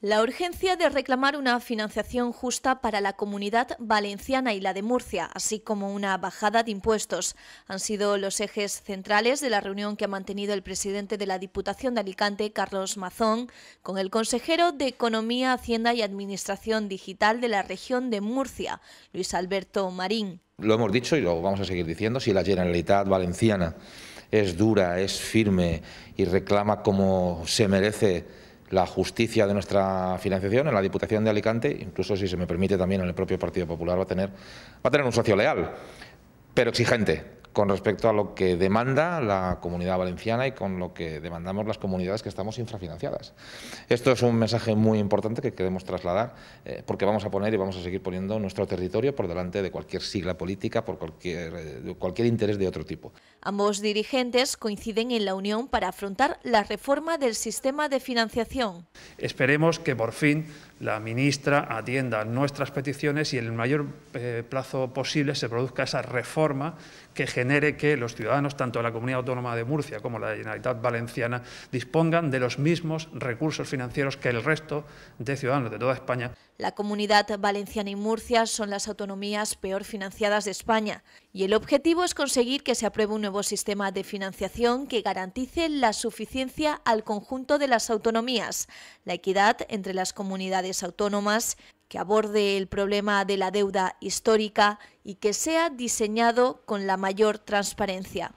La urgencia de reclamar una financiación justa para la comunidad valenciana y la de Murcia, así como una bajada de impuestos, han sido los ejes centrales de la reunión que ha mantenido el presidente de la Diputación de Alicante, Carlos Mazón, con el consejero de Economía, Hacienda y Administración Digital de la región de Murcia, Luis Alberto Marín. Lo hemos dicho y lo vamos a seguir diciendo, si la Generalitat Valenciana es dura, es firme y reclama como se merece la justicia de nuestra financiación en la Diputación de Alicante, incluso si se me permite también en el propio Partido Popular, va a tener, va a tener un socio leal, pero exigente, con respecto a lo que demanda la comunidad valenciana y con lo que demandamos las comunidades que estamos infrafinanciadas. Esto es un mensaje muy importante que queremos trasladar eh, porque vamos a poner y vamos a seguir poniendo nuestro territorio por delante de cualquier sigla política, por cualquier, eh, cualquier interés de otro tipo. Ambos dirigentes coinciden en la unión para afrontar la reforma del sistema de financiación. Esperemos que por fin la ministra atienda nuestras peticiones y en el mayor eh, plazo posible se produzca esa reforma que genera genere que los ciudadanos, tanto de la Comunidad Autónoma de Murcia como la Generalitat Valenciana, dispongan de los mismos recursos financieros que el resto de ciudadanos de toda España. La Comunidad Valenciana y Murcia son las autonomías peor financiadas de España y el objetivo es conseguir que se apruebe un nuevo sistema de financiación que garantice la suficiencia al conjunto de las autonomías, la equidad entre las comunidades autónomas que aborde el problema de la deuda histórica y que sea diseñado con la mayor transparencia.